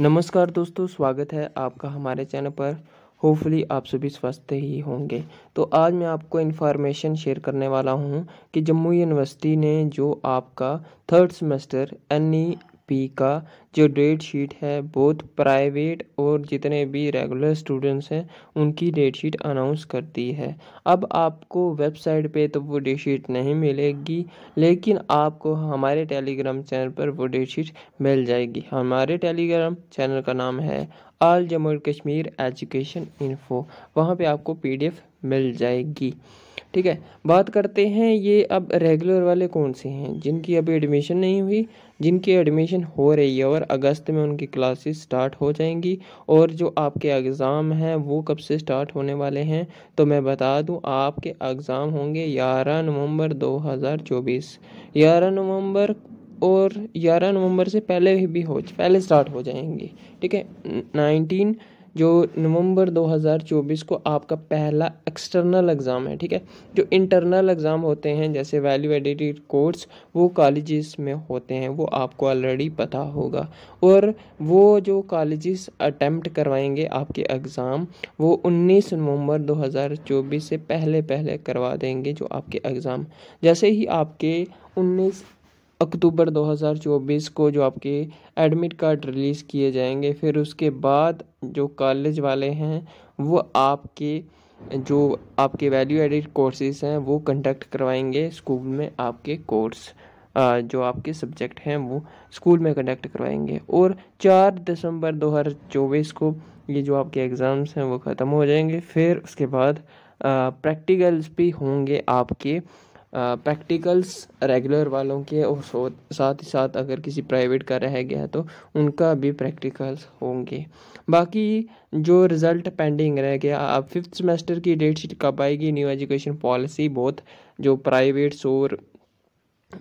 नमस्कार दोस्तों स्वागत है आपका हमारे चैनल पर होपफुली आप सभी स्वस्थ ही होंगे तो आज मैं आपको इन्फॉर्मेशन शेयर करने वाला हूं कि जम्मू यूनिवर्सिटी ने जो आपका third semester N E P का जो डेट शीट है बोथ प्राइवेट और जितने भी रेगुलर स्टूडेंट्स हैं उनकी डेट शीट अनाउंस करती है अब आपको वेबसाइट पे तो वो डेट शीट नहीं मिलेगी लेकिन आपको हमारे टेलीग्राम चैनल पर वो डेट शीट मिल जाएगी हमारे टेलीग्राम चैनल का नाम है all Jammu and Kashmir education info वहाँ पर आपको पी मिल जाएगी ठीक है बात करते हैं ये अब रेगुलर वाले कौन से हैं जिनकी अभी एडमिशन नहीं हुई जिनकी एडमिशन हो रही है और अगस्त में उनकी क्लासेस स्टार्ट हो जाएंगी और जो आपके एग्ज़ाम हैं वो कब से स्टार्ट होने वाले हैं तो मैं बता दूं आपके एग्ज़ाम होंगे 11 नवंबर 2024 11 नवंबर और 11 नवंबर से पहले भी हो पहले स्टार्ट हो जाएंगे ठीक है नाइनटीन जो नवंबर 2024 को आपका पहला एक्सटर्नल एग्ज़ाम है ठीक है जो इंटरनल एग्ज़ाम होते हैं जैसे वैल्यू एडिटेड कोर्स वो कॉलेजेस में होते हैं वो आपको ऑलरेडी पता होगा और वो जो कॉलेजेस अटैम्प्ट करवाएंगे आपके एग्ज़ाम वो 19 नवंबर 2024 से पहले पहले करवा देंगे जो आपके एग्ज़ाम जैसे ही आपके 19 अक्टूबर 2024 को जो आपके एडमिट कार्ड रिलीज़ किए जाएंगे फिर उसके बाद जो कॉलेज वाले हैं वो आपके जो आपके वैल्यू एडिड कोर्सेज हैं वो कंडक्ट करवाएंगे स्कूल में आपके कोर्स जो आपके सब्जेक्ट हैं वो स्कूल में कंडक्ट करवाएंगे और चार दिसंबर 2024 को ये जो आपके एग्ज़ाम्स हैं वो ख़त्म हो जाएंगे फिर उसके बाद प्रैक्टिकल्स भी होंगे आपके प्रैक्टिकल्स रेगुलर वालों के और साथ ही साथ अगर किसी प्राइवेट का रह गया तो उनका भी प्रैक्टिकल्स होंगे बाकी जो रिज़ल्ट पेंडिंग रह गया अब फिफ्थ सेमेस्टर की डेट शीट कब आएगी न्यू एजुकेशन पॉलिसी बहुत जो प्राइवेट्स और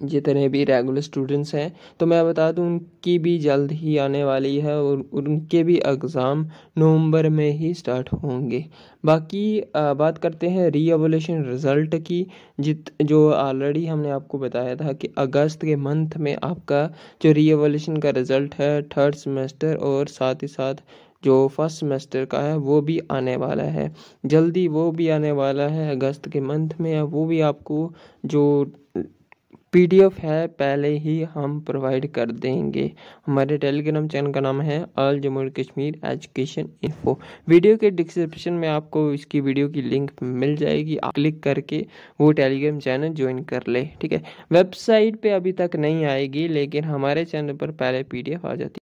जितने भी रेगुलर स्टूडेंट्स हैं तो मैं बता दूं उनकी भी जल्द ही आने वाली है और उनके भी एग्ज़ाम नवंबर में ही स्टार्ट होंगे बाकी आ, बात करते हैं रीएवोल्यूशन रिज़ल्ट की जित जो ऑलरेडी हमने आपको बताया था कि अगस्त के मंथ में आपका जो रीएवोल्यूशन का रिज़ल्ट है थर्ड सेमेस्टर और साथ ही साथ जो फर्स्ट सेमेस्टर का है वो भी आने वाला है जल्दी वो भी आने वाला है अगस्त के मंथ में वो भी आपको जो पीडीएफ है पहले ही हम प्रोवाइड कर देंगे हमारे टेलीग्राम चैनल का नाम है all Jammu and Kashmir education info video के डिस्क्रिप्शन में आपको इसकी वीडियो की लिंक मिल जाएगी आप क्लिक करके वो टेलीग्राम चैनल ज्वाइन कर ले ठीक है वेबसाइट पे अभी तक नहीं आएगी लेकिन हमारे चैनल पर पहले पीडीएफ आ जाती